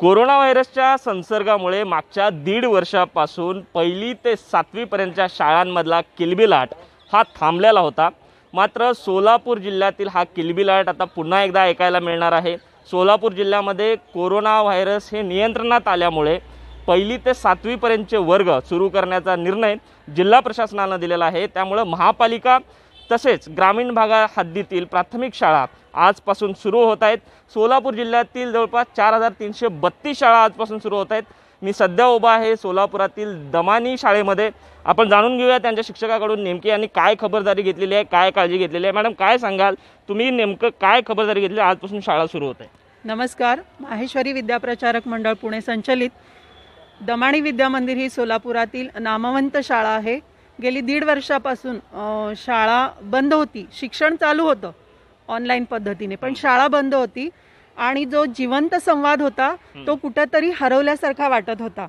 corona व्हायरसच्या संसर्गामुळे मागच्या दीड वर्षापासून पहिली ते सातवीपर्यंतच्या शाळांमधला किलबिलाट हा थांबलेला होता मात्र सोलापूर जिल्ह्यातील हा किलबिलाट आता पुन्हा एकदा ऐकायला मिळणार आहे सोलापूर जिल्ह्यामध्ये कोरोना व्हायरस हे नियंत्रणात आल्यामुळे पहिली ते सातवीपर्यंतचे वर्ग सुरू करण्याचा निर्णय जिल्हा प्रशासनानं दिलेला आहे त्यामुळं महापालिका तसेच ग्रामीण भागा हद्दीतील प्राथमिक शाळा आजपासून सुरू होत आहेत सोलापूर जिल्ह्यातील जवळपास चार हजार तीनशे बत्तीस शाळा आजपासून सुरू होत आहेत मी सध्या उभा आहे सोलापुरातील दमानी शाळेमध्ये आपण जाणून घेऊया त्यांच्या शिक्षकाकडून नेमकी आणि काय खबरदारी घेतलेली आहे काय काळजी घेतलेली आहे मॅडम काय सांगाल तुम्ही नेमकं काय खबरदारी घेतली आजपासून शाळा सुरू होत आहे नमस्कार माहेश्वरी विद्याप्रचारक मंडळ पुणे संचलित दमाणी विद्यामंदिर ही सोलापुरातील नामवंत शाळा आहे गेली दीड वर्षापासून शाळा बंद होती शिक्षण चालू होतं ऑनलाईन पद्धतीने पण शाळा बंद होती आणि जो जिवंत संवाद होता तो कुठंतरी हरवल्यासारखा वाटत होता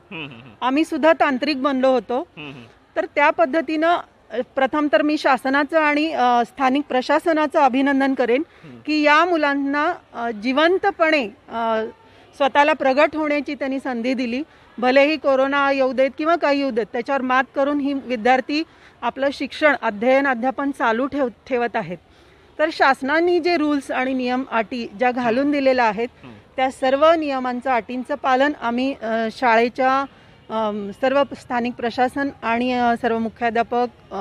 आम्ही सुद्धा तांत्रिक बनलो होतो तर त्या पद्धतीनं प्रथम तर मी शासनाचं आणि स्थानिक प्रशासनाचं अभिनंदन करेन की या मुलांना जिवंतपणे स्वतःला प्रगट होण्याची त्यांनी संधी दिली भलेही कोरोना येऊ देत किंवा काही येऊ देत त्याच्यावर मात करून ही विद्यार्थी आपलं शिक्षण अध्ययन अध्यापन चालू ठेव ठेवत आहेत तर शासनाने जे रूल्स आणि नियम अटी ज्या घालून दिलेल्या आहेत त्या सर्व नियमांचं अटींचं पालन आम्ही शाळेच्या सर्व स्थानिक प्रशासन आणि सर्व मुख्याध्यापक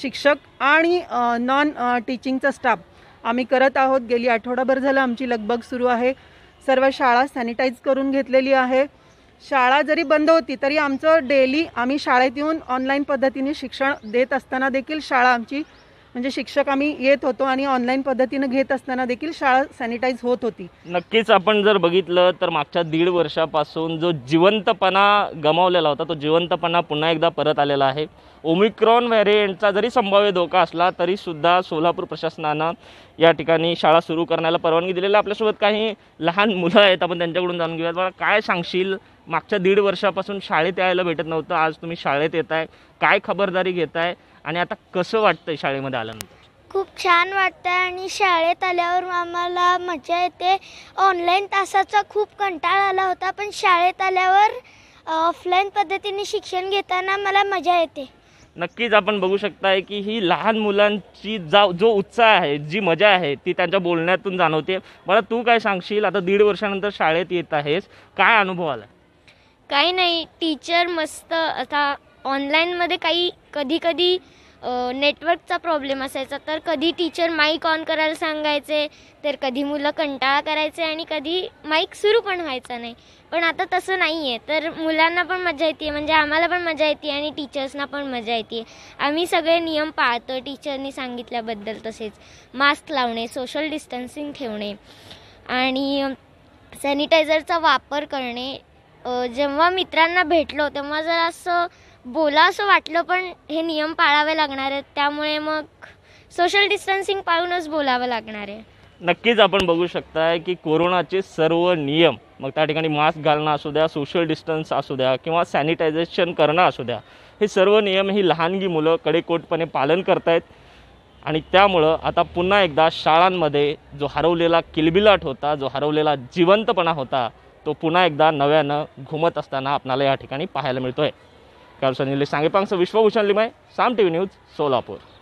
शिक्षक आणि नॉन टीचिंगचा स्टाफ आम्ही करत आहोत गेली आठवडाभर झालं आमची लगबग सुरू आहे सर्व शाळा सॅनिटाईज करून घेतलेली आहे शाळा जरी बंद होती तरी आमचं डेली आम्ही शाळेत येऊन ऑनलाईन पद्धतीने शिक्षण देत असताना देखील शाळा आमची म्हणजे शिक्षक आम्ही येत होतो आणि ऑनलाईन पद्धतीनं घेत असताना देखील शाळा सॅनिटाईज होत होती नक्कीच आपण जर बघितलं तर मागच्या दीड वर्षापासून जो जिवंतपणा गमावलेला होता तो जिवंतपणा पुन्हा एकदा परत आलेला आहे ओमिक्रॉन व्हेरियंटचा जरी संभाव्य धोका असला तरीसुद्धा सोलापूर प्रशासनानं या ठिकाणी शाळा सुरू करण्याला परवानगी दिलेली आपल्यासोबत काही लहान मुलं आहेत आपण त्यांच्याकडून जाणून घेऊया मला काय सांगशील मागच्या दीड वर्षापासून शाळेत यायला भेटत नव्हतं आज तुम्ही शाळेत येत आहे काय खबरदारी घेत आहे आणि आता कसं वाटतं शाळेमध्ये आल्यानंतर खूप छान वाटतं आणि शाळेत आल्यावर आम्हाला मजा येते ऑनलाईन तासाचा खूप कंटाळा आला होता पण शाळेत आल्यावर ऑफलाईन पद्धतीने शिक्षण घेताना मला मजा येते नक्कीच आपण बघू शकताय की ही लहान मुलांची जा जो उत्साह आहे जी मजा आहे ती त्यांच्या बोलण्यातून जाणवते मला तू काय सांगशील आता दीड वर्षानंतर शाळेत येत आहेस काय अनुभव आला काही नाही टीचर मस्त आता ऑनलाईनमध्ये काही कधी कधी नेटवर्कचा प्रॉब्लेम असायचा तर कधी टीचर माईक ऑन करायला सांगायचे तर कधी मुलं कंटाळा करायचे आणि कधी माईक सुरू पण व्हायचा नाही पण आता तसं नाही आहे तर मुलांना पण मजा येते म्हणजे आम्हाला पण मजा येते आणि टीचर्सना पण मजा येते आम्ही सगळे नियम पाळतो टीचरनी सांगितल्याबद्दल तसेच मास्क लावणे सोशल डिस्टन्सिंग ठेवणे आणि सॅनिटायझरचा वापर करणे जेव्हा मित्रांना भेटलो तेव्हा जर असं बोला असं वाटलं पण हे नियम पाळावे लागणार आहेत त्यामुळे मग सोशल डिस्टन्सिंग पाळूनच बोलावं लागणार आहे नक्कीच आपण बघू शकताय की कोरोनाचे सर्व नियम मग त्या ठिकाणी मास्क घालणं असू द्या सोशल डिस्टन्स असू द्या किंवा सॅनिटायझेशन करणं असू द्या हे सर्व नियम ही लहानगी मुलं कडेकोटपणे पालन करतायत आणि त्यामुळं आता पुन्हा एकदा शाळांमध्ये जो हरवलेला किलबिलाट होता जो हरवलेला जिवंतपणा होता तो पुन्हा एकदा नव्यानं घुमत असताना आपल्याला या ठिकाणी पाहायला मिळतो कॅप्शन निलेश सांगेपांगचं Vishwabhushan Limaye Saam TV news Solapur